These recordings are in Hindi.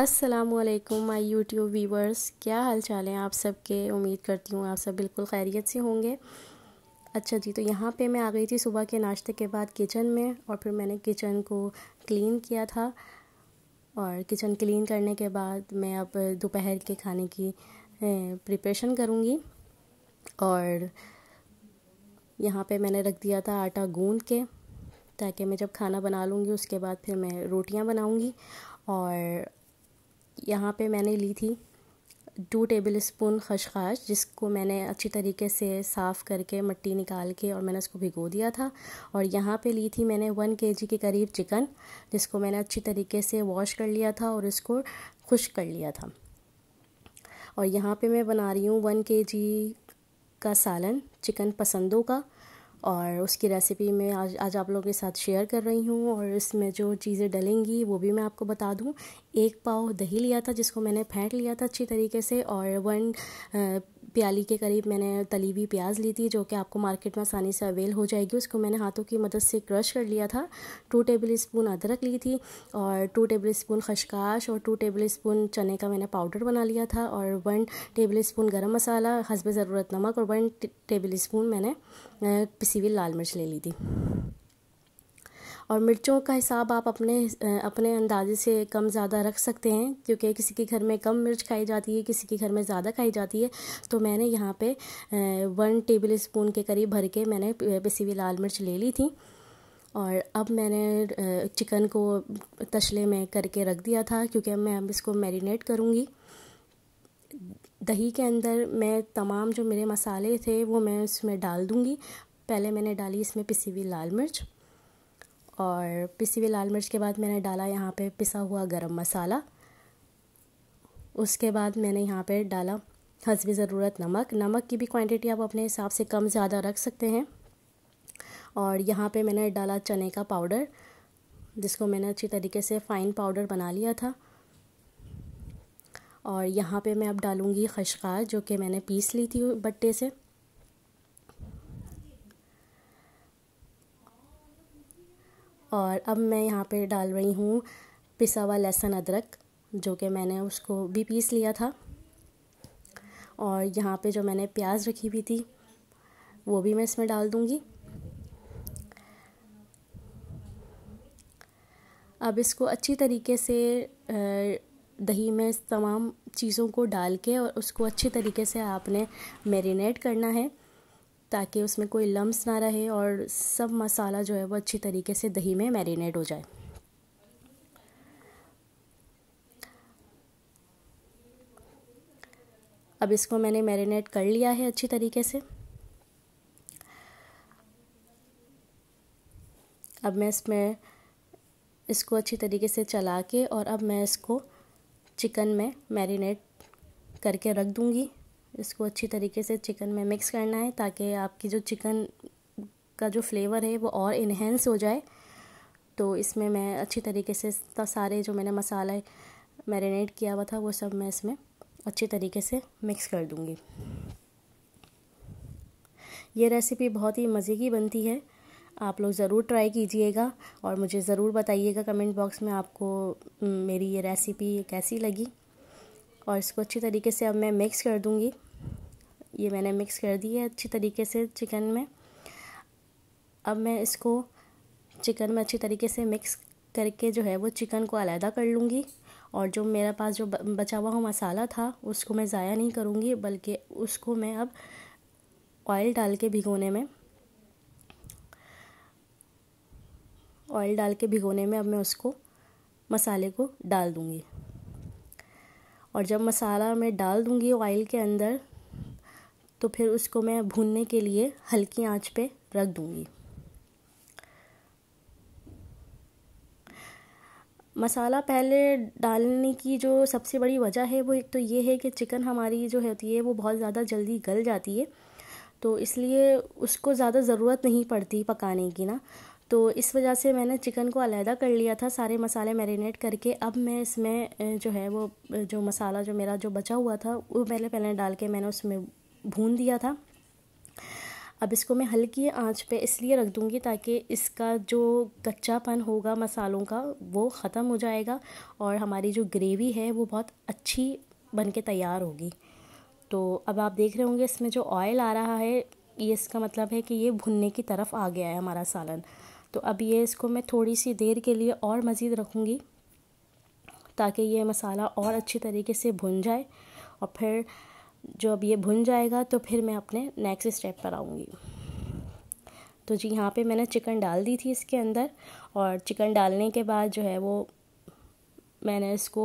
असलम माई यूट्यूब व्यूवर्स क्या हाल चाल हैं आप सबके उम्मीद करती हूँ आप सब बिल्कुल खैरियत से होंगे अच्छा जी तो यहाँ पे मैं आ गई थी सुबह के नाश्ते के बाद किचन में और फिर मैंने किचन को क्लीन किया था और किचन क्लीन करने के बाद मैं अब दोपहर के खाने की प्रिपरेशन करूँगी और यहाँ पे मैंने रख दिया था आटा गूंद के ताकि मैं जब खाना बना लूँगी उसके बाद फिर मैं रोटियाँ बनाऊँगी और यहाँ पे मैंने ली थी टू टेबल स्पून खशखाश जिसको मैंने अच्छी तरीके से साफ़ करके मट्टी निकाल के और मैंने उसको भिगो दिया था और यहाँ पे ली थी मैंने वन के जी के करीब चिकन जिसको मैंने अच्छी तरीके से वॉश कर लिया था और इसको खुश कर लिया था और यहाँ पे मैं बना रही हूँ वन के जी का सालन चिकन पसंदों का और उसकी रेसिपी मैं आज आज आप लोगों के साथ शेयर कर रही हूँ और इसमें जो चीज़ें डलेंगी वो भी मैं आपको बता दूँ एक पाव दही लिया था जिसको मैंने फेंट लिया था अच्छी तरीके से और वन प्याली के करीब मैंने तली हुई प्याज ली थी जो कि आपको मार्केट में आसानी से अवेल हो जाएगी उसको मैंने हाथों की मदद से क्रश कर लिया था टू टेबल स्पून अदरक ली थी और टू टेबल स्पून खशकाश और टू टेबल स्पून चने का मैंने पाउडर बना लिया था और वन टेबल स्पून गर्म मसाला हसब ज़रूरत नमक और वन टेबल स्पून मैंने पिसी हुई लाल मिर्च ले ली थी और मिर्चों का हिसाब आप अपने अपने अंदाजे से कम ज़्यादा रख सकते हैं क्योंकि किसी के घर में कम मिर्च खाई जाती है किसी के घर में ज़्यादा खाई जाती है तो मैंने यहाँ पे वन टेबल स्पून के करीब भर के मैंने पिसी हुई लाल मिर्च ले ली थी और अब मैंने चिकन को तशले में करके रख दिया था क्योंकि मैं अब इसको मैरिनेट करूँगी दही के अंदर मैं तमाम जो मेरे मसाले थे वो मैं उसमें डाल दूँगी पहले मैंने डाली इसमें पिसी हुई लाल मिर्च और पिसी हुई लाल मिर्च के बाद मैंने डाला यहाँ पे पिसा हुआ गरम मसाला उसके बाद मैंने यहाँ पे डाला हंसबी ज़रूरत नमक नमक की भी क्वांटिटी आप अपने हिसाब से कम ज़्यादा रख सकते हैं और यहाँ पे मैंने डाला चने का पाउडर जिसको मैंने अच्छी तरीके से फ़ाइन पाउडर बना लिया था और यहाँ पे मैं अब डालूँगी खशखार जो कि मैंने पीस ली थी बट्टे से और अब मैं यहाँ पे डाल रही हूँ पिसा हुआ लहसुन अदरक जो कि मैंने उसको भी पीस लिया था और यहाँ पे जो मैंने प्याज रखी हुई थी वो भी मैं इसमें डाल दूँगी अब इसको अच्छी तरीके से दही में तमाम चीज़ों को डाल के और उसको अच्छी तरीके से आपने मेरीनेट करना है ताकि उसमें कोई लम्स ना रहे और सब मसाला जो है वो अच्छी तरीके से दही में मैरिनेट हो जाए अब इसको मैंने मैरिनेट कर लिया है अच्छी तरीके से अब मैं इसमें इसको अच्छी तरीके से चला के और अब मैं इसको चिकन में मैरिनेट करके रख दूँगी इसको अच्छी तरीके से चिकन में मिक्स करना है ताकि आपकी जो चिकन का जो फ्लेवर है वो और इन्हेंस हो जाए तो इसमें मैं अच्छी तरीके से सारे जो मैंने मसाला मैरिनेट किया हुआ था वो सब मैं इसमें अच्छी तरीके से मिक्स कर दूँगी ये रेसिपी बहुत ही मज़े की बनती है आप लोग ज़रूर ट्राई कीजिएगा और मुझे ज़रूर बताइएगा कमेंट बॉक्स में आपको मेरी ये रेसिपी कैसी लगी और इसको अच्छी तरीके से अब मैं मिक्स कर दूँगी ये मैंने मिक्स कर दी है अच्छी तरीके से चिकन में अब मैं इसको चिकन में अच्छी तरीके से मिक्स करके जो है वो चिकन को अलहदा कर लूँगी और जो मेरे पास जो बचा हुआ मसाला था उसको मैं ज़ाया नहीं करूँगी बल्कि उसको मैं अब ऑयल डाल के भिगोने में ऑयल डाल के भिगोने में अब मैं उसको मसाले को डाल दूँगी और जब मसाला मैं डाल दूँगी ऑयल के अंदर तो फिर उसको मैं भूनने के लिए हल्की आंच पे रख दूँगी मसाला पहले डालने की जो सबसे बड़ी वजह है वो एक तो ये है कि चिकन हमारी जो होती है वो बहुत ज़्यादा जल्दी गल जाती है तो इसलिए उसको ज़्यादा ज़रूरत नहीं पड़ती पकाने की ना तो इस वजह से मैंने चिकन को अलहदा कर लिया था सारे मसाले मैरिनेट करके अब मैं इसमें जो है वो जो मसाला जो मेरा जो बचा हुआ था वो पहले पहले डाल के मैंने उसमें भून दिया था अब इसको मैं हल्की आंच पे इसलिए रख दूँगी ताकि इसका जो कच्चापन होगा मसालों का वो ख़त्म हो जाएगा और हमारी जो ग्रेवी है वो बहुत अच्छी बन के तैयार होगी तो अब आप देख रहे होंगे इसमें जो ऑयल आ रहा है ये इसका मतलब है कि ये भुनने की तरफ आ गया है हमारा सालन तो अब ये इसको मैं थोड़ी सी देर के लिए और मज़ीद रखूँगी ताकि ये मसाला और अच्छी तरीके से भुन जाए और फिर जो अब ये भुन जाएगा तो फिर मैं अपने नेक्स्ट स्टेप पर आऊँगी तो जी यहाँ पे मैंने चिकन डाल दी थी इसके अंदर और चिकन डालने के बाद जो है वो मैंने इसको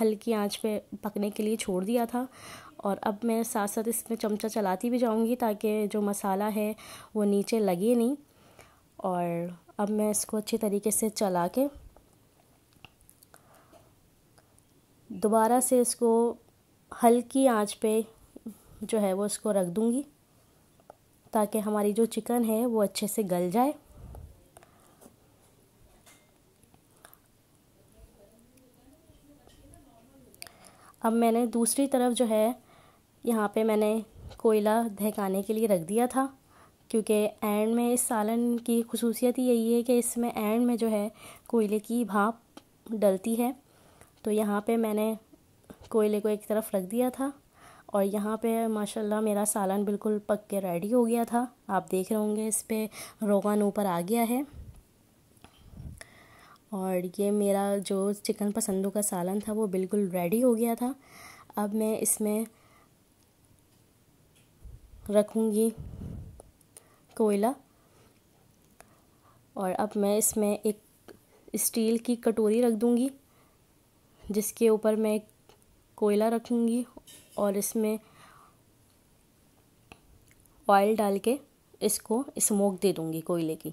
हल्की आंच पे पकने के लिए छोड़ दिया था और अब मैं साथ साथ इसमें चमचा चलाती भी जाऊँगी ताकि जो मसाला है वो नीचे लगे नहीं और अब मैं इसको अच्छे तरीके से चला के दोबारा से इसको हल्की आंच पे जो है वो इसको रख दूँगी ताकि हमारी जो चिकन है वो अच्छे से गल जाए अब मैंने दूसरी तरफ जो है यहाँ पे मैंने कोयला दहकाने के लिए रख दिया था क्योंकि एंड में इस सालन की खसूसियत यही है कि इसमें एंड में जो है कोयले की भाप डलती है तो यहाँ पे मैंने कोयले को एक तरफ रख दिया था और यहाँ पे माशाल्लाह मेरा सालन बिल्कुल पक के रेडी हो गया था आप देख रहे होंगे इस पर रोगान ऊपर आ गया है और ये मेरा जो चिकन पसंदों का सालन था वो बिल्कुल रेडी हो गया था अब मैं इसमें रखूँगी कोयला और अब मैं इसमें एक स्टील की कटोरी रख दूँगी जिसके ऊपर मैं एक कोयला रखूँगी और इसमें ऑयल डाल के इसको स्मोक दे दूँगी कोयले की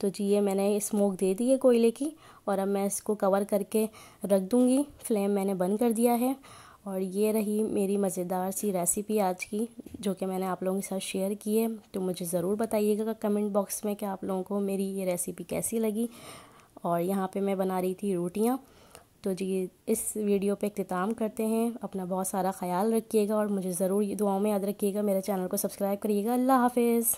तो जी ये मैंने स्मोक दे दी है कोयले की और अब मैं इसको कवर करके रख दूँगी फ्लेम मैंने बंद कर दिया है और ये रही मेरी मज़ेदार सी रेसिपी आज की जो कि मैंने आप लोगों के साथ शेयर की है तो मुझे ज़रूर बताइएगा कमेंट बॉक्स में कि आप लोगों को मेरी ये रेसिपी कैसी लगी और यहाँ पे मैं बना रही थी रोटियाँ तो जी इस वीडियो पे अख्ताम करते हैं अपना बहुत सारा ख्याल रखिएगा और मुझे ज़रूर दुआओं में याद रखिएगा मेरे चैनल को सब्सक्राइब करिएगा अल्लाह हाफिज़